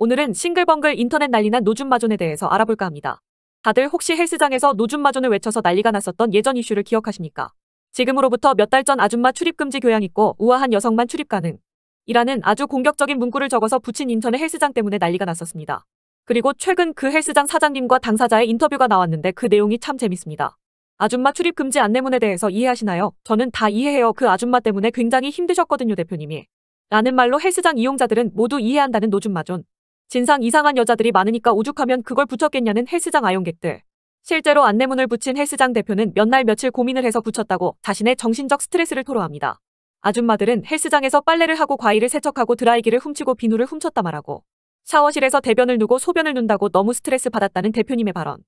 오늘은 싱글벙글 인터넷 난리난 노준마존에 대해서 알아볼까 합니다. 다들 혹시 헬스장에서 노준마존을 외쳐서 난리가 났었던 예전 이슈를 기억하십니까? 지금으로부터 몇 달 전 아줌마 출입금지 교양 있고 우아한 여성만 출입 가능. 이라는 아주 공격적인 문구를 적어서 붙인 인터넷 헬스장 때문에 난리가 났었습니다. 그리고 최근 그 헬스장 사장님과 당사자의 인터뷰가 나왔는데 그 내용이 참 재밌습니다. 아줌마 출입 금지 안내문에 대해서 이해하시나요? 저는 다 이해해요. 그 아줌마 때문에 굉장히 힘드셨거든요, 대표님이. 라는 말로 헬스장 이용자들은 모두 이해한다는 노준마존. 진상 이상한 여자들이 많으니까 오죽하면 그걸 붙였겠냐는 헬스장 아용객들. 실제로 안내문을 붙인 헬스장 대표는 몇 날 며칠 고민을 해서 붙였다고 자신의 정신적 스트레스를 토로합니다. 아줌마들은 헬스장에서 빨래를 하고 과일을 세척하고 드라이기를 훔치고 비누를 훔쳤다 말하고 샤워실에서 대변을 누고 소변을 눈다고 너무 스트레스 받았다는 대표님의 발언.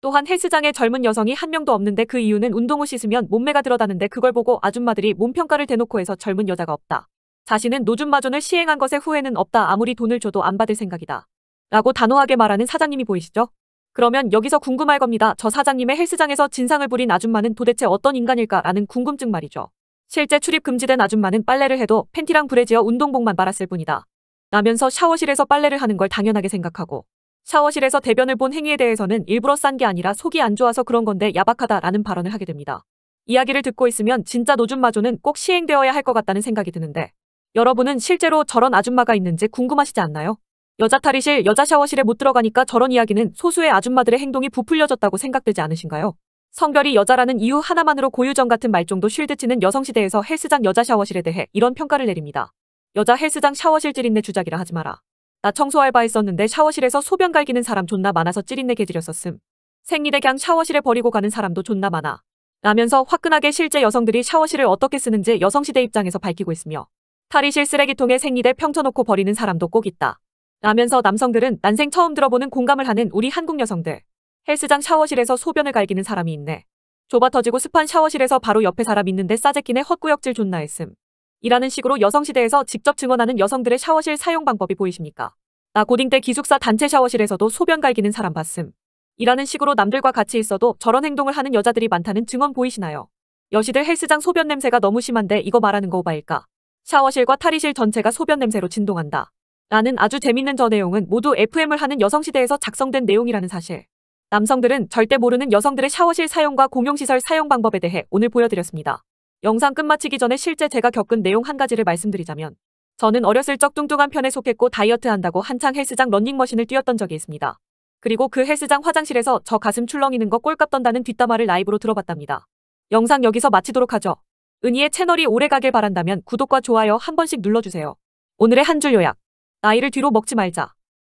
또한 헬스장에 젊은 여성이 한 명도 없는데 그 이유는 운동후 씻으면 몸매가 들어다는데 그걸 보고 아줌마들이 몸평가를 대놓고 해서 젊은 여자가 없다. 자신은 노준마존을 시행한 것에 후회는 없다. 아무리 돈을 줘도 안 받을 생각이다. 라고 단호하게 말하는 사장님이 보이시죠? 그러면 여기서 궁금할 겁니다. 저 사장님의 헬스장에서 진상을 부린 아줌마는 도대체 어떤 인간일까? 라는 궁금증 말이죠. 실제 출입 금지된 아줌마는 빨래를 해도 팬티랑 브래지어 운동복만 말았을 뿐이다. 라면서 샤워실에서 빨래를 하는 걸 당연하게 생각하고 샤워실에서 대변을 본 행위에 대해서는 일부러 싼 게 아니라 속이 안 좋아서 그런 건데 야박하다라는 발언을 하게 됩니다. 이야기를 듣고 있으면 진짜 노준마조는 꼭 시행되어야 할 것 같다는 생각이 드는데 여러분은 실제로 저런 아줌마가 있는지 궁금하시지 않나요? 여자 탈의실, 여자 샤워실에 못 들어가니까 저런 이야기는 소수의 아줌마들의 행동이 부풀려졌다고 생각되지 않으신가요? 성별이 여자라는 이유 하나만으로 고유정 같은 말종도 쉴드치는 여성시대에서 헬스장 여자 샤워실에 대해 이런 평가를 내립니다. 여자 헬스장 샤워실 찌린내 주작이라 하지 마라. 나 청소 알바했었는데 샤워실에서 소변 갈기는 사람 존나 많아서 찌린내 개지렸었음. 생리대 경 샤워실에 버리고 가는 사람도 존나 많아. 라면서 화끈하게 실제 여성들이 샤워실을 어떻게 쓰는지 여성시대 입장에서 밝히고 있으며 탈의실 쓰레기통에 생리대 펼쳐놓고 버리는 사람도 꼭 있다. 라면서 남성들은 난생 처음 들어보는 공감을 하는 우리 한국 여성들. 헬스장 샤워실에서 소변을 갈기는 사람이 있네. 좁아 터지고 습한 샤워실에서 바로 옆에 사람 있는데 싸재끼네 헛구역질 존나 했음. 이라는 식으로 여성시대에서 직접 증언하는 여성들의 샤워실 사용 방법이 보이십니까? 나 고딩 때 기숙사 단체 샤워실에서도 소변 갈기는 사람 봤음. 이라는 식으로 남들과 같이 있어도 저런 행동을 하는 여자들이 많다는 증언 보이시나요? 여시들 헬스장 소변 냄새가 너무 심한데 이거 말하는 거 오바일까? 샤워실과 탈의실 전체가 소변 냄새로 진동한다. 라는 아주 재밌는 저 내용은 모두 FM을 하는 여성시대에서 작성된 내용이라는 사실. 남성들은 절대 모르는 여성들의 샤워실 사용과 공용시설 사용 방법에 대해 오늘 보여드렸습니다. 영상 끝마치기 전에 실제 제가 겪은 내용 한 가지를 말씀드리자면 저는 어렸을 적 뚱뚱한 편에 속했고 다이어트한다고 한창 헬스장 런닝머신을 뛰었던 적이 있습니다. 그리고 그 헬스장 화장실에서 저 가슴 출렁이는 거 꼴값 떤다는 뒷담화를 라이브로 들어봤답니다. 영상 여기서 마치도록 하죠. 은희의 채널이 오래가길 바란다면 구독과 좋아요 한 번씩 눌러주세요. 오늘의 한 줄 요약. 나이를 뒤로 먹지 말자.